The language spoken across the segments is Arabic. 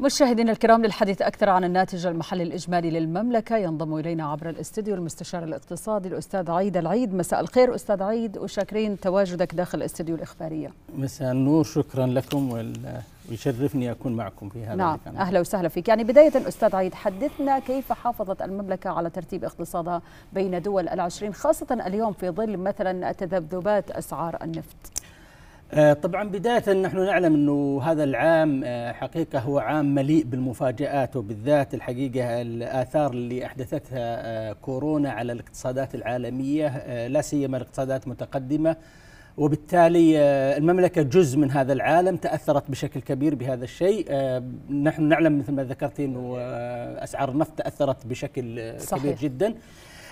مشاهدينا الكرام للحديث أكثر عن الناتج المحلي الإجمالي للمملكة ينضم إلينا عبر الاستديو المستشار الاقتصادي الأستاذ عيد العيد مساء الخير أستاذ عيد وشاكرين تواجدك داخل الاستديو الإخبارية مساء النور شكرا لكم ويشرفني أكون معكم في هذا نعم المكان. أهلا وسهلا فيك يعني بداية أستاذ عيد حدثنا كيف حافظت المملكة على ترتيب اقتصادها بين دول العشرين خاصة اليوم في ظل مثلا تذبذبات أسعار النفط آه، طبعا بداية نحن نعلم أنه هذا العام آه، حقيقة هو عام مليء بالمفاجآت وبالذات الحقيقة الآثار اللي أحدثتها آه، كورونا على الاقتصادات العالمية لا سيما الاقتصادات المتقدمة وبالتالي المملكة جزء من هذا العالم تأثرت بشكل كبير بهذا الشيء نحن نعلم مثل ما ذكرت أنه أسعار النفط تأثرت بشكل صحيح. كبير جدا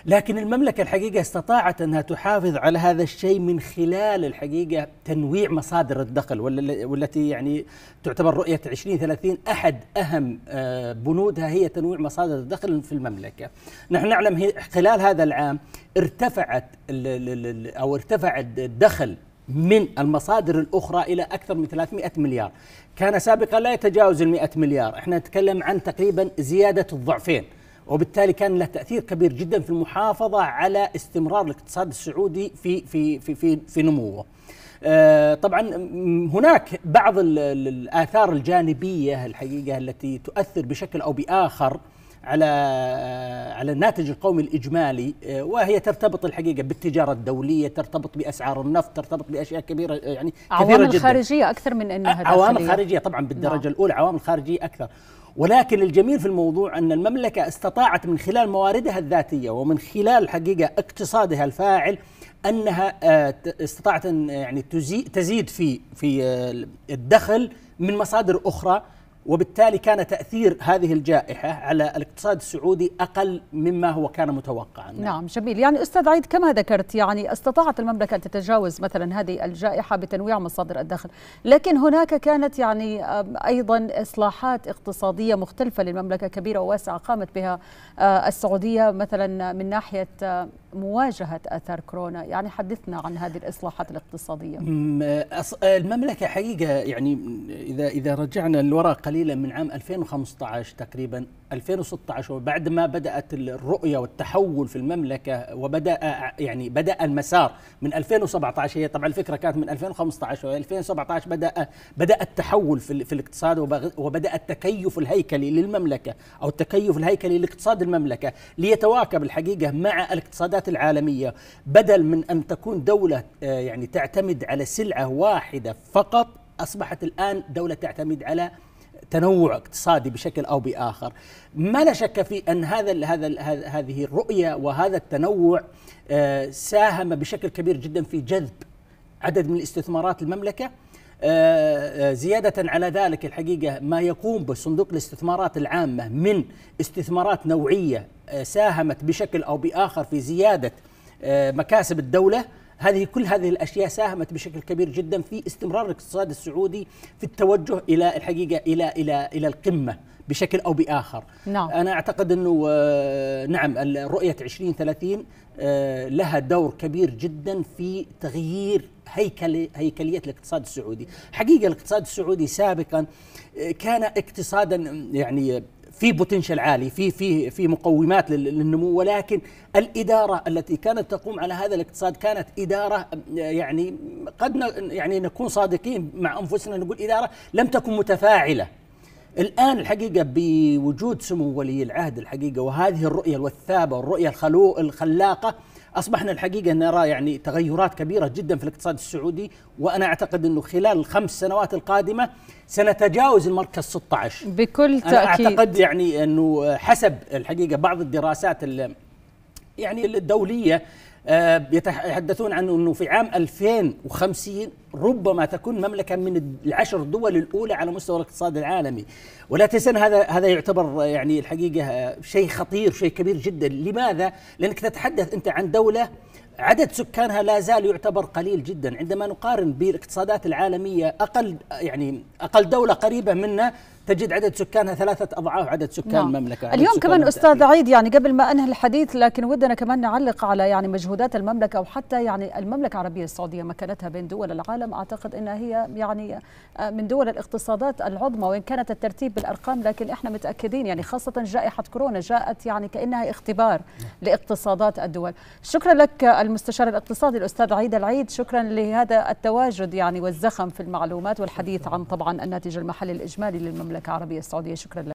لكن المملكة الحقيقة استطاعت أنها تحافظ على هذا الشيء من خلال الحقيقة تنويع مصادر الدخل والتي يعني تعتبر رؤية 2030 أحد أهم آه، بنودها هي تنويع مصادر الدخل في المملكة نحن نعلم خلال هذا العام ارتفعت أو ارتفع الدخل من المصادر الأخرى إلى أكثر من 300 مليار كان سابقا لا يتجاوز ال 100 مليار احنا نتكلم عن تقريبا زيادة الضعفين وبالتالي كان له تاثير كبير جدا في المحافظه على استمرار الاقتصاد السعودي في في في في, في نموه. آه، طبعا هناك بعض الاثار الجانبيه الحقيقه التي تؤثر بشكل او باخر على على الناتج القومي الاجمالي آه، وهي ترتبط الحقيقه بالتجاره الدوليه، ترتبط باسعار النفط، ترتبط باشياء كبيره آه، يعني عوامل جدا عوامل خارجيه اكثر من انها آه، داخليه عوامل خارجيه طبعا بالدرجه نعم. الاولى عوامل خارجيه اكثر. ولكن الجميل في الموضوع ان المملكه استطاعت من خلال مواردها الذاتيه ومن خلال الحقيقه اقتصادها الفاعل انها استطاعت ان يعني تزيد في في الدخل من مصادر اخرى وبالتالي كان تأثير هذه الجائحة على الاقتصاد السعودي أقل مما هو كان متوقعا نعم جميل يعني أستاذ عيد كما ذكرت يعني استطاعت المملكة أن تتجاوز مثلا هذه الجائحة بتنويع مصادر الدخل لكن هناك كانت يعني آه، أيضا إصلاحات اقتصادية مختلفة للمملكة كبيرة وواسعة قامت بها آه، السعودية مثلا من ناحية آه، مواجهة أثر كورونا يعني حدثنا عن هذه الإصلاحات الاقتصادية المملكة حقيقة يعني إذا, إذا رجعنا للوراء قليلا من عام 2015 تقريبا 2016 وبعد ما بدات الرؤيه والتحول في المملكه وبدا يعني بدا المسار من 2017 هي طبعا الفكره كانت من 2015 و 2017 بدا بدا التحول في, في الاقتصاد وبدا التكيف الهيكلي للمملكه او التكيف الهيكلي لاقتصاد المملكه ليتواكب الحقيقه مع الاقتصادات العالميه بدل من ان تكون دوله آه، يعني تعتمد على سلعه واحده فقط اصبحت الان دوله تعتمد على تنوع اقتصادي بشكل او باخر ما لا شك في ان هذا الـ هذا الـ هذه الرؤيه وهذا التنوع آه، ساهم بشكل كبير جدا في جذب عدد من الاستثمارات المملكه آه، آه، زيادة على ذلك الحقيقة ما يقوم بصندوق الاستثمارات العامة من استثمارات نوعية ساهمت بشكل أو بآخر في زيادة مكاسب الدولة هذه كل هذه الأشياء ساهمت بشكل كبير جدا في استمرار الاقتصاد السعودي في التوجه إلى الحقيقة إلى إلى إلى القمة بشكل أو بآخر نعم. أنا أعتقد أنه آه، نعم رؤية 2030 آه، لها دور كبير جدا في تغيير هيكل هيكليه الاقتصاد السعودي، حقيقه الاقتصاد السعودي سابقا آه، كان اقتصادا يعني في بوتنشل عالي في في في مقومات للنمو ولكن الاداره التي كانت تقوم على هذا الاقتصاد كانت اداره يعني قد يعني نكون صادقين مع انفسنا نقول اداره لم تكن متفاعله الآن الحقيقة بوجود سمو ولي العهد الحقيقة وهذه الرؤية الوثابة والرؤية الخلو الخلاقة اصبحنا الحقيقه نرى يعني تغيرات كبيره جدا في الاقتصاد السعودي وانا اعتقد انه خلال الخمس سنوات القادمه سنتجاوز المركز 16 بكل تاكيد أنا اعتقد يعني انه حسب الحقيقه بعض الدراسات يعني الدوليه آه، يتحدثون عن انه في عام 2050 ربما تكون مملكة من العشر دول الأولى على مستوى الاقتصاد العالمي ولا تنسى هذا هذا يعتبر يعني الحقيقة شيء خطير شيء كبير جدا لماذا؟ لأنك تتحدث أنت عن دولة عدد سكانها لا زال يعتبر قليل جدا عندما نقارن بالاقتصادات العالمية أقل يعني أقل دولة قريبة منا تجد عدد سكانها ثلاثة أضعاف عدد سكان نعم. المملكة اليوم كمان أستاذ عيد يعني قبل ما أنهي الحديث لكن ودنا كمان نعلق على يعني مجهودات المملكة وحتى يعني المملكة العربية السعودية مكانتها بين دول العالم العالم اعتقد انها هي يعني آه، من دول الاقتصادات العظمى وان كانت الترتيب بالارقام لكن احنا متاكدين يعني خاصه جائحه كورونا جاءت يعني كانها اختبار نعم. لاقتصادات الدول. شكرا لك المستشار الاقتصادي الاستاذ عيد العيد شكرا لهذا التواجد يعني والزخم في المعلومات والحديث عن طبعا الناتج المحلي الاجمالي للمملكه العربيه السعوديه شكرا لك.